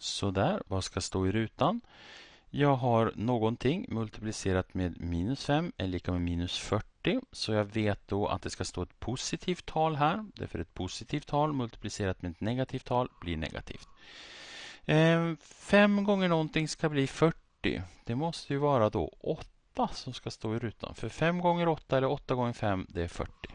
Sådär, vad ska stå i rutan? Jag har någonting multiplicerat med minus 5 är lika med minus 40. Så jag vet då att det ska stå ett positivt tal här. Därför ett positivt tal multiplicerat med ett negativt tal blir negativt. 5 eh, gånger någonting ska bli 40. Det måste ju vara då 8 som ska stå i rutan. För 5 gånger 8 eller 8 gånger 5 det är 40.